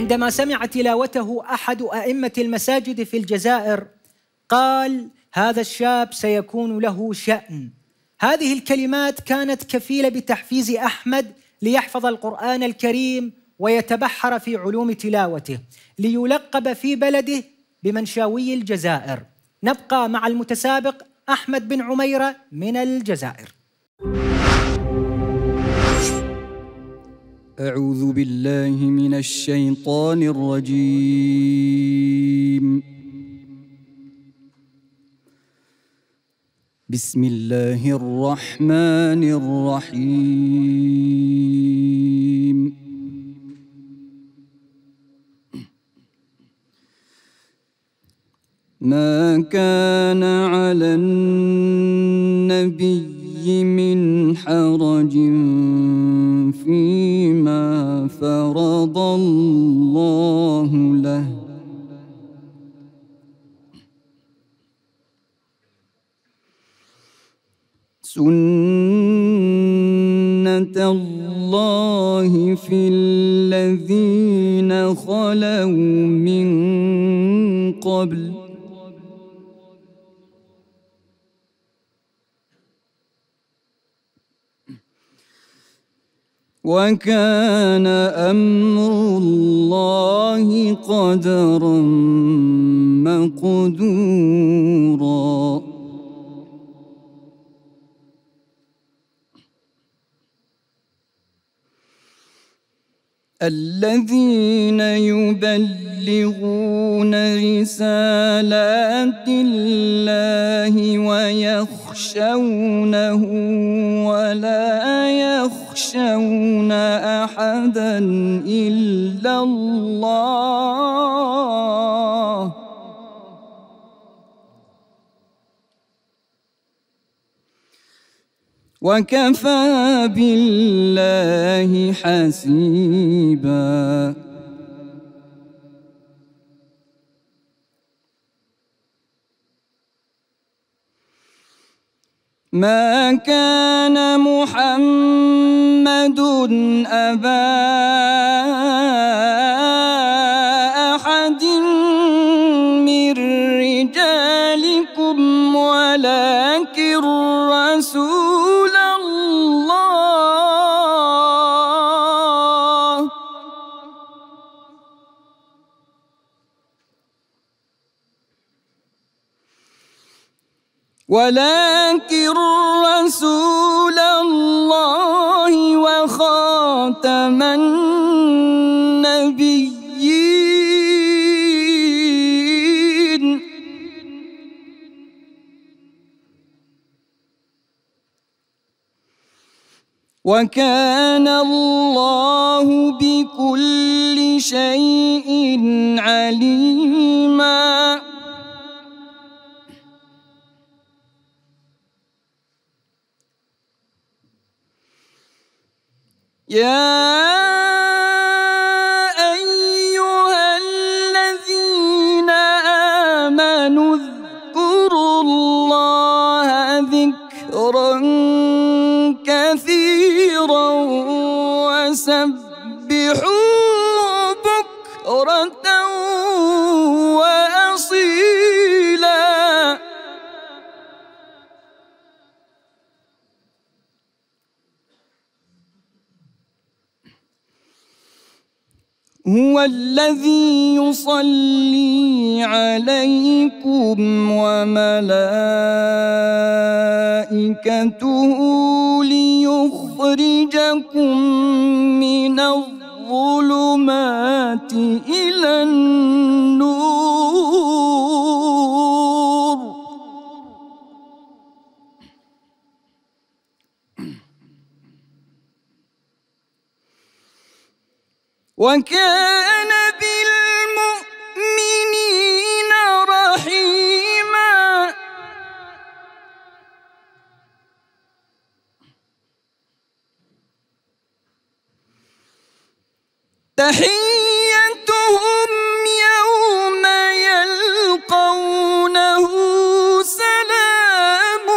عندما سمع تلاوته احد ائمه المساجد في الجزائر قال هذا الشاب سيكون له شان هذه الكلمات كانت كفيله بتحفيز احمد ليحفظ القران الكريم ويتبحر في علوم تلاوته ليلقب في بلده بمنشاوي الجزائر نبقى مع المتسابق احمد بن عميره من الجزائر أعوذ بالله من الشيطان الرجيم بسم الله الرحمن الرحيم ما كان على النبي من حرج فيه سنة الله في الذين خلوا من قبل وكان أمر الله قدرا مقدورا الذين يبلغون رسالات الله ويخشونه ولا يخشون احدا الا الله وكفى بالله حسيبا ما كان محمد أبا ولكن رسول الله وخاتم النبيين وكان الله بكل شيء عليماً Yeah. هو الذي يصلي عليكم وملائكته ليخرجكم من الظلمات وكان بالمؤمنين رحيما تحيتهم يوم يلقونه سلام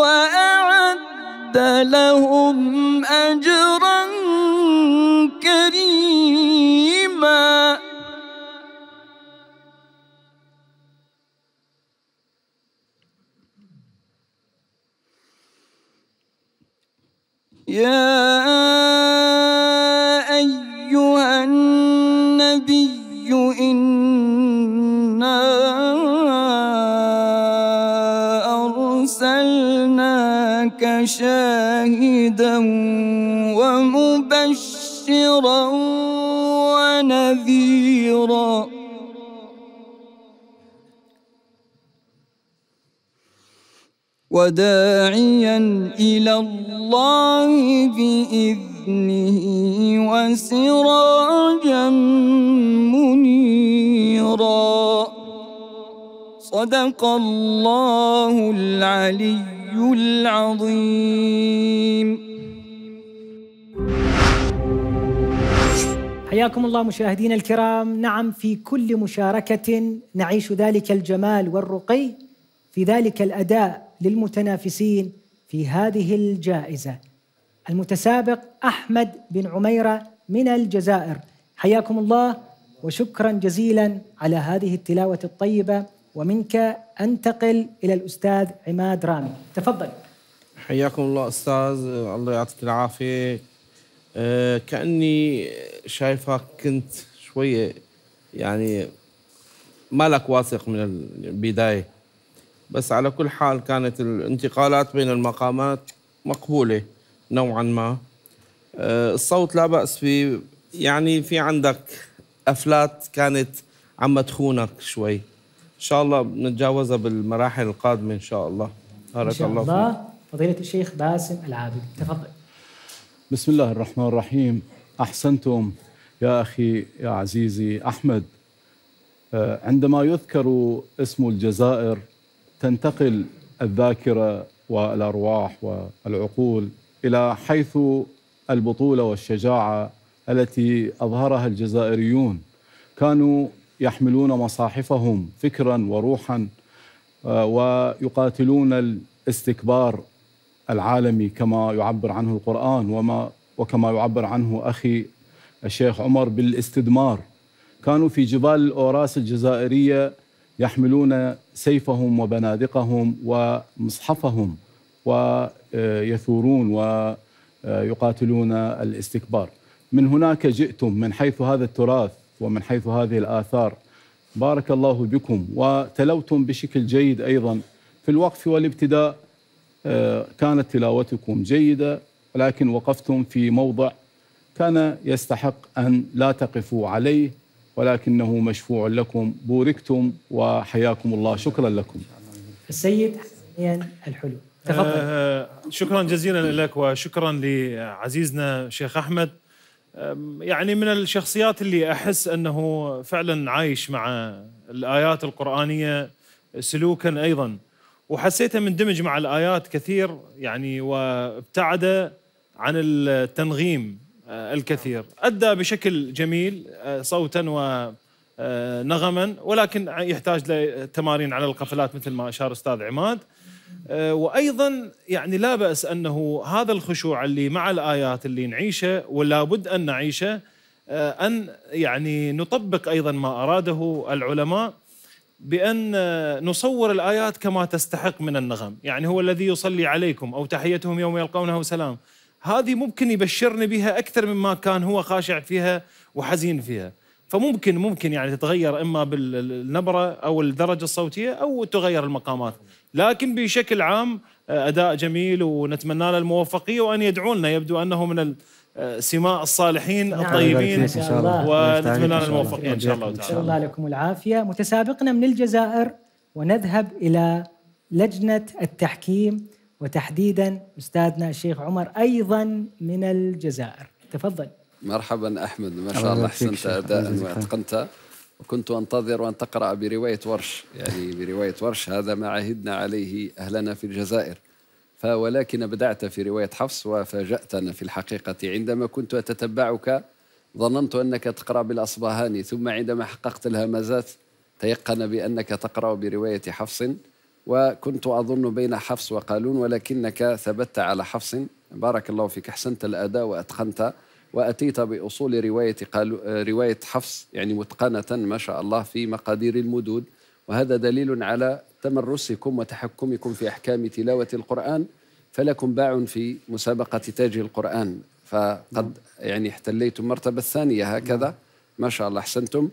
وأعد لهم لك شاهدا ومبشرا ونذيرا وداعيا إلى الله بإذنه وسراجا منيرا صدق الله العلي العظيم حياكم الله مشاهدينا الكرام نعم في كل مشاركة نعيش ذلك الجمال والرقي في ذلك الأداء للمتنافسين في هذه الجائزة المتسابق أحمد بن عميرة من الجزائر حياكم الله وشكرا جزيلا على هذه التلاوة الطيبة ومنك أنتقل إلى الأستاذ عماد رامي تفضل حياكم الله أستاذ الله يعطيك العافية آه، كأني شايفك كنت شوية يعني لك واثق من البداية بس على كل حال كانت الانتقالات بين المقامات مقبولة نوعا ما آه، الصوت لا بأس فيه يعني في عندك أفلات كانت عم تخونك شوي شاء الله بنتجاوزها بالمراحل القادمه ان شاء الله بارك إن شاء الله, الله فيك. فضيله الشيخ باسم العابد تفضل بسم الله الرحمن الرحيم احسنتم يا اخي يا عزيزي احمد آه، عندما يذكر اسم الجزائر تنتقل الذاكره والارواح والعقول الى حيث البطوله والشجاعه التي اظهرها الجزائريون كانوا يحملون مصاحفهم فكرا وروحا آه، ويقاتلون الاستكبار العالمي كما يعبر عنه القرآن وما وكما يعبر عنه أخي الشيخ عمر بالاستدمار كانوا في جبال الأوراس الجزائرية يحملون سيفهم وبنادقهم ومصحفهم ويثورون آه، ويقاتلون آه، الاستكبار من هناك جئتم من حيث هذا التراث ومن حيث هذه الآثار بارك الله بكم وتلوتم بشكل جيد أيضا في الوقف والابتداء آه، كانت تلاوتكم جيدة لكن وقفتم في موضع كان يستحق أن لا تقفوا عليه ولكنه مشفوع لكم بوركتم وحياكم الله شكرا لكم السيد حسين الحلو تفضل آه، شكرا جزيلا لك وشكرا لعزيزنا شيخ أحمد يعني من الشخصيات اللي احس انه فعلا عايش مع الايات القرانيه سلوكا ايضا وحسيته مندمج مع الايات كثير يعني وابتعد عن التنغيم أه، الكثير ادى بشكل جميل أه، صوتا ونغما أه، ولكن يحتاج لتمارين على القفلات مثل ما اشار استاذ عماد آه، وايضا يعني لا باس انه هذا الخشوع اللي مع الايات اللي نعيشه ولا بد ان نعيشه آه، ان يعني نطبق ايضا ما اراده العلماء بان آه، نصور الايات كما تستحق من النغم، يعني هو الذي يصلي عليكم او تحيتهم يوم يلقونه سلام. هذه ممكن يبشرني بها اكثر مما كان هو خاشع فيها وحزين فيها. فممكن ممكن يعني تتغير اما بالنبره او الدرجه الصوتيه او تغير المقامات لكن بشكل عام آه، اداء جميل ونتمنى له الموفقيه وان يدعونا لنا يبدو انه من آه، سماء الصالحين نعم. الطيبين إن شاء الله. ونتمنى له الموفقيه ان شاء الله تعالى نسال الله لكم العافيه متسابقنا من الجزائر ونذهب الى لجنه التحكيم وتحديدا استاذنا الشيخ عمر ايضا من الجزائر تفضل مرحبا احمد ما شاء الله احسنت اداء واتقنته وكنت أنتظر أن تقرأ برواية ورش يعني برواية ورش هذا ما عهدنا عليه أهلنا في الجزائر ولكن بدأت في رواية حفص وفاجأتنا في الحقيقة عندما كنت أتتبعك ظننت أنك تقرأ بالأصبهاني ثم عندما حققت الهمزات تيقن بأنك تقرأ برواية حفص وكنت أظن بين حفص وقالون ولكنك ثبت على حفص بارك الله فيك أحسنت الأداء وأتقنت وأتيت بأصول رواية قال رواية حفص يعني متقنة ما شاء الله في مقادير المدود وهذا دليل على تمرسكم وتحكمكم في أحكام تلاوة القرآن فلكم باع في مسابقة تاج القرآن فقد يعني احتليتم مرتبة الثانية هكذا ما شاء الله أحسنتم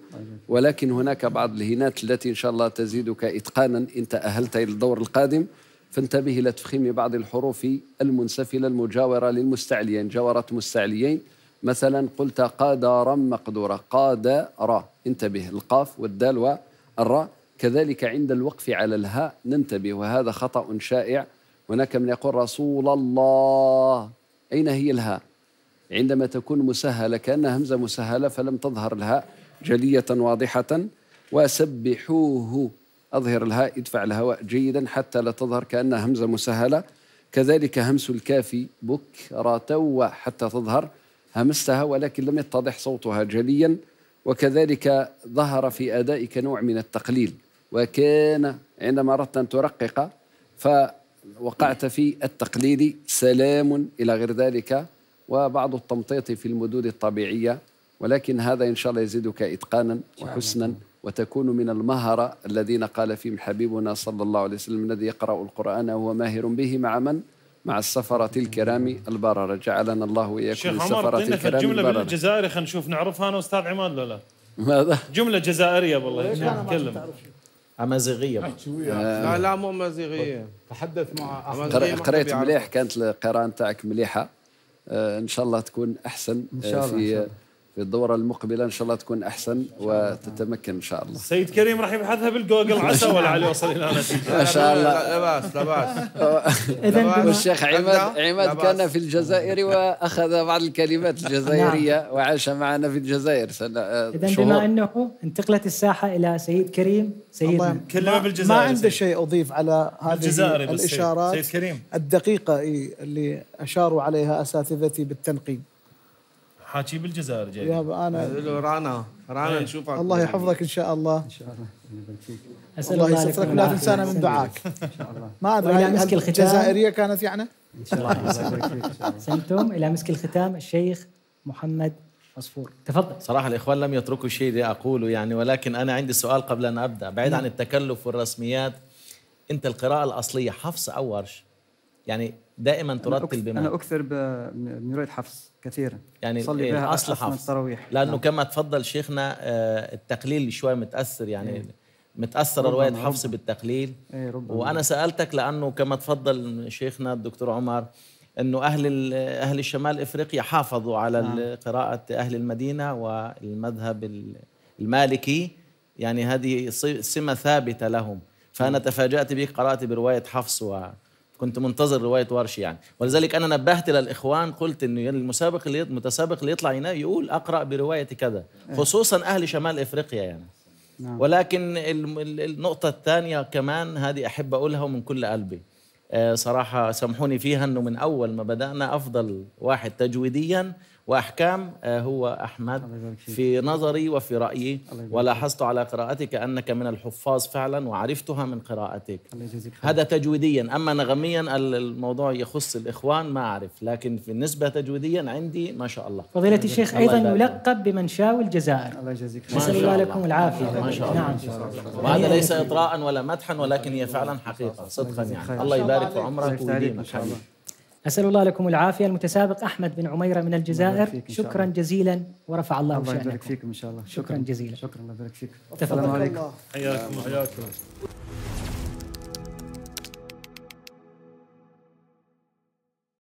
ولكن هناك بعض الهنات التي إن شاء الله تزيدك إتقانا إن تأهلت إلى الدور القادم فانتبه إلى تفخيم بعض الحروف المنسفلة المجاورة للمستعليين جاورة مستعليين مثلا قلت قادرا مقدورا قادرا انتبه القاف والدال والراء كذلك عند الوقف على الهاء ننتبه وهذا خطأ شائع هناك من يقول رسول الله أين هي الهاء عندما تكون مسهلة كأنها همزة مسهلة فلم تظهر الهاء جلية واضحة وسبحوه أظهر الهاء ادفع الهواء جيدا حتى لا تظهر كأنها همزة مسهلة كذلك همس الكافي بكرة حتى تظهر همستها ولكن لم يتضح صوتها جليا وكذلك ظهر في أدائك نوع من التقليل وكان عندما أردت أن ترقق فوقعت في التقليل سلام إلى غير ذلك وبعض التمطيط في المدود الطبيعية ولكن هذا إن شاء الله يزيدك إتقانا وحسنا وتكون من المهرة الذين قال فيهم حبيبنا صلى الله عليه وسلم الذي يقرأ القرآن وهو ماهر به مع من؟ مع السفرة الكرام البررة جعلنا الله وإياكم من السفرة الكرام في جملة من الجزائري خلينا نشوف نعرفها أنا أستاذ عماد ولا لا ماذا؟ جملة جزائرية والله نتكلم نعم، امازيغيه آه. لا لا مو امازيغيه تحدث مع أمازيغية قريت مليح كانت القراءه نتاعك مليحه آه ان شاء الله تكون احسن ان آه، شاء الله في إن شاء الله. في الدورة المقبلة إن شاء الله تكون أحسن وتتمكن إن شاء الله سيد كريم راح يبحثها بالجوجل عسى ولا علي يوصل إلى نتيجة إن شاء الله لا بأس لا بأس والشيخ عماد عماد كان في الجزائر وأخذ بعض الكلمات نعم. الجزائرية وعاش معنا في الجزائر سنة آه، إذا بما أنه انتقلت الساحة إلى سيد كريم سيد كلمة بالجزائر ما عنده شيء أضيف على هذه الإشارات سيد كريم الدقيقة اللي أشاروا عليها أساتذتي بالتنقيب حاكي بالجزائر جاي يابا انا رانا رانا إيه، نشوفك الله يحفظك ان شاء الله ان شاء الله اسال الله يسترك ولا تنسانا من دعاك ما ادري الى مسك الختام الجزائريه كانت يعني ان شاء الله سنتم الى مسك الختام الشيخ محمد عصفور تفضل صراحه الاخوان لم يتركوا شيء لاقوله يعني ولكن انا عندي سؤال قبل ان ابدا بعيد عن التكلف والرسميات انت القراءه الاصليه حفص او ورش يعني دائما ترتل بما انا اكثر من رؤيه حفص كثيرا يعني صلي بها اصل حفص التراويح لانه نعم. كما تفضل شيخنا آه، التقليل شوي متاثر يعني إيه. متاثره روايه حفص بالتقليل إيه ربما وانا سالتك لانه كما تفضل شيخنا الدكتور عمر انه اهل اهل الشمال افريقيا حافظوا على نعم. قراءه اهل المدينه والمذهب المالكي يعني هذه سمه ثابته لهم فانا نعم. تفاجات بك قرات بروايه حفص و كنت منتظر روايه ورش يعني ولذلك انا نبهت للاخوان قلت انه يعني المسابق اللي المتسابق اللي يطلع هنا يقول اقرا بروايه كذا إيه. خصوصا اهل شمال افريقيا يعني نعم. ولكن النقطه الثانيه كمان هذه احب اقولها ومن كل قلبي آه، صراحه سامحوني فيها انه من اول ما بدانا افضل واحد تجويديا وأحكام آه، هو أحمد في نظري وفي رأيي ولاحظت على قراءتك أنك من الحفاظ فعلا وعرفتها من قراءتك هذا تجويديا أما نغميا الموضوع يخص الإخوان ما أعرف لكن بالنسبة تجويديا عندي ما شاء الله فضيلة الشيخ أيضا يلقب بمنشاو الجزائر الله يجزيك نسأل الله لكم العافية ما شاء الله نعم وهذا ليس إطراء ولا مدحا ولكن هي فعلا حقيقة صدقا يعني الله يبارك في عمرك ويديمك أسأل الله لكم العافية المتسابق أحمد بن عميرة من الجزائر شكرا جزيلا ورفع الله الله يبارك فيكم إن شاء الله شكرا جزيلا شكرا الله يبارك فيكم السلام عليكم حياكم حياكم